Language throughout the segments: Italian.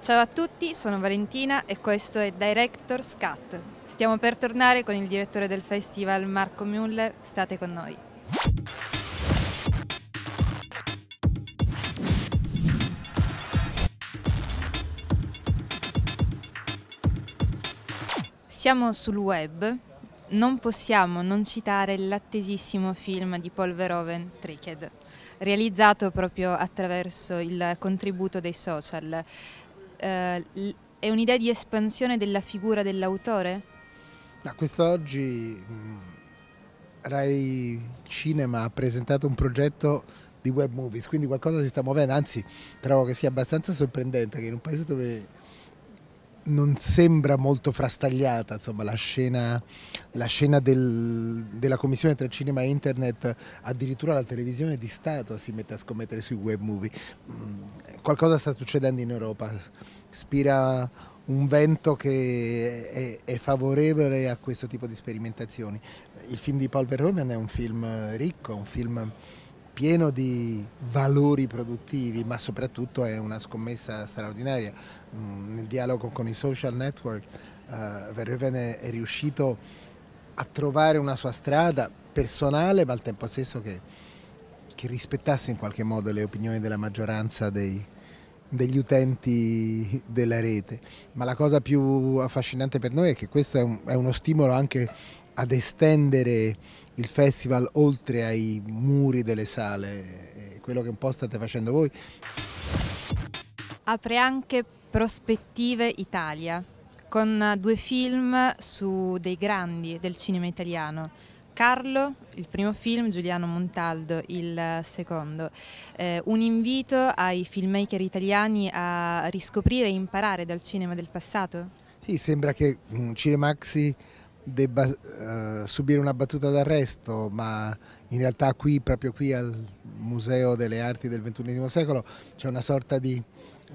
Ciao a tutti, sono Valentina e questo è Director's Cut. Stiamo per tornare con il direttore del festival Marco Müller, state con noi. Siamo sul web, non possiamo non citare l'attesissimo film di Paul Verhoeven, Tricked, realizzato proprio attraverso il contributo dei social eh, è un'idea di espansione della figura dell'autore? Ma quest'oggi mh, mm, Rai Cinema ha presentato un progetto di web movies, quindi qualcosa si sta muovendo, anzi trovo che sia abbastanza sorprendente che in un paese dove non sembra molto frastagliata, insomma la scena, la scena del, della commissione tra cinema e internet, addirittura la televisione di Stato si mette a scommettere sui web movie. Mm, qualcosa sta succedendo in Europa, spira un vento che è, è favorevole a questo tipo di sperimentazioni. Il film di Paul Verhoeven è un film ricco, un film pieno di valori produttivi, ma soprattutto è una scommessa straordinaria. Mm, nel dialogo con i social network eh, Verhoeven è riuscito a trovare una sua strada personale, ma al tempo stesso che, che rispettasse in qualche modo le opinioni della maggioranza dei, degli utenti della rete. Ma la cosa più affascinante per noi è che questo è, un, è uno stimolo anche ad estendere il festival oltre ai muri delle sale, quello che un po' state facendo voi. Apre anche Prospettive Italia, con due film su dei grandi del cinema italiano. Carlo, il primo film, Giuliano Montaldo, il secondo. Eh, un invito ai filmmaker italiani a riscoprire e imparare dal cinema del passato? Sì, sembra che mm, Cinemaxi debba eh, subire una battuta d'arresto, ma in realtà qui, proprio qui al Museo delle Arti del XXI secolo, c'è una sorta di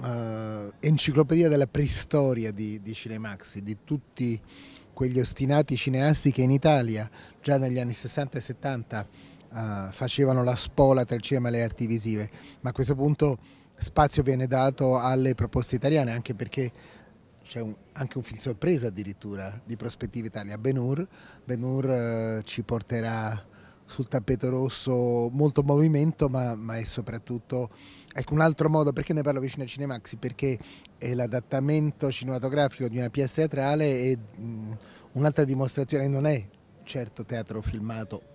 eh, enciclopedia della preistoria di, di Cinemaxi, di tutti quegli ostinati cineasti che in Italia, già negli anni 60 e 70, eh, facevano la spola tra il cinema e le arti visive, ma a questo punto spazio viene dato alle proposte italiane, anche perché c'è anche un film sorpresa addirittura di Prospettiva Italia, Benur. Benur eh, ci porterà sul tappeto rosso molto movimento, ma, ma, è soprattutto ecco, un altro modo, perché ne parlo vicino a Cinemaxi? Perché è l'adattamento cinematografico di una pièce teatrale e mm, un'altra dimostrazione, non è certo teatro filmato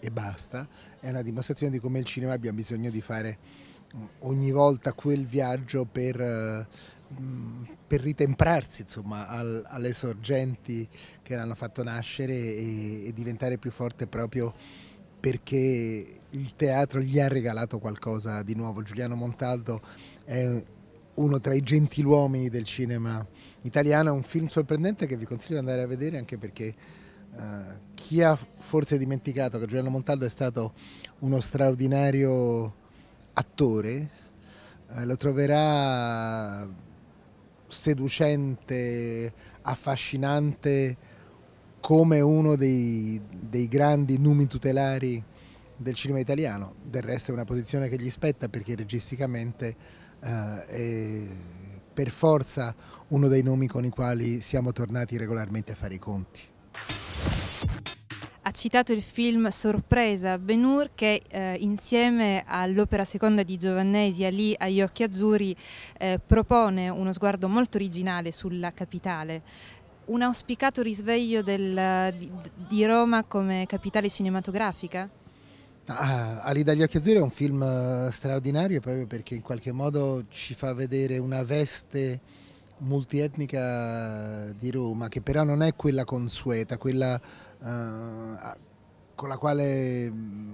e basta, è una dimostrazione di come il cinema abbia bisogno di fare mm, ogni volta quel viaggio per... Eh, per ritemprarsi insomma, al, alle sorgenti che l'hanno fatto nascere e, e diventare più forte proprio perché il teatro gli ha regalato qualcosa di nuovo. Giuliano Montaldo è uno tra i gentiluomini del cinema italiano, è un film sorprendente che vi consiglio di andare a vedere anche perché uh, chi ha forse dimenticato che Giuliano Montaldo è stato uno straordinario attore, uh, lo troverà seducente, affascinante come uno dei, dei grandi numi tutelari del cinema italiano. Del resto è una posizione che gli spetta perché registicamente eh, è per forza uno dei nomi con i quali siamo tornati regolarmente a fare i conti citato il film Sorpresa Ben Hur che eh, insieme all'opera seconda di Giovannesi Ali agli occhi azzurri eh, propone uno sguardo molto originale sulla capitale. Un auspicato risveglio del, di, di, Roma come capitale cinematografica? Ah, Ali dagli occhi azzurri è un film eh, straordinario proprio perché in qualche modo ci fa vedere una veste multietnica di Roma, che però non è quella consueta, quella eh, con la quale mm,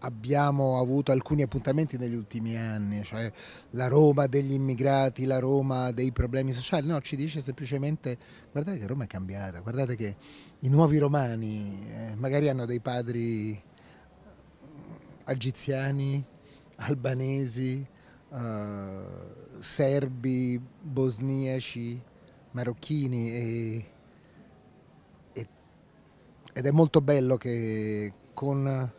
abbiamo avuto alcuni appuntamenti negli ultimi anni, cioè la Roma degli immigrati, la Roma dei problemi sociali, no, ci dice semplicemente guardate che Roma è cambiata, guardate che i nuovi romani eh, magari hanno dei padri mm, egiziani, albanesi, eh, serbi, bosniaci, marocchini e, e, ed è molto bello che con,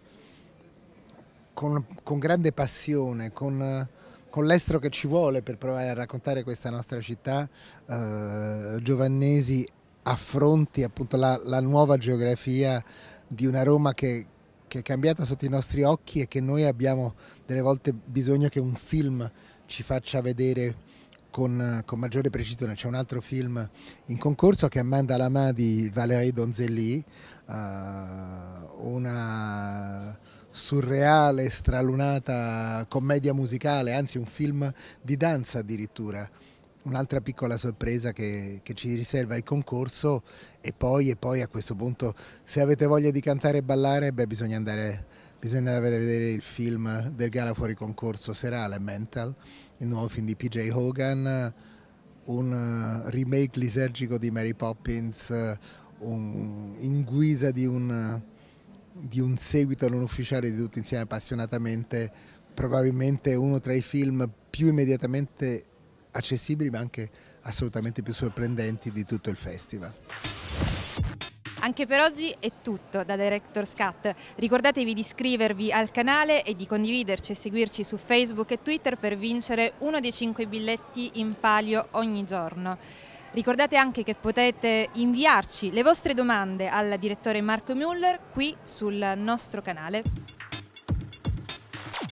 con, con grande passione, con, con l'estro che ci vuole per provare a raccontare questa nostra città, uh, Giovannesi affronti appunto la, la nuova geografia di una Roma che, che è cambiata sotto i nostri occhi e che noi abbiamo delle volte bisogno che un film ci faccia vedere con, con maggiore precisione. C'è un altro film in concorso che è Amanda Lamà di Valérie Donzelli, uh, una surreale, stralunata commedia musicale, anzi un film di danza addirittura un'altra piccola sorpresa che, che, ci riserva il concorso e poi, e poi, a questo punto se avete voglia di cantare e ballare beh, bisogna andare bisogna andare a vedere il film del gala fuori concorso serale Mental, il nuovo film di PJ Hogan, un eh, remake lisergico di Mary Poppins un, in guisa di un, di un seguito non ufficiale di tutti insieme appassionatamente, probabilmente uno tra i film più immediatamente accessibili ma anche assolutamente più sorprendenti di tutto il festival. Anche per oggi è tutto da Director's Cut. Ricordatevi di iscrivervi al canale e di condividerci e seguirci su Facebook e Twitter per vincere uno dei cinque biglietti in palio ogni giorno. Ricordate anche che potete inviarci le vostre domande al direttore Marco Müller qui sul nostro canale.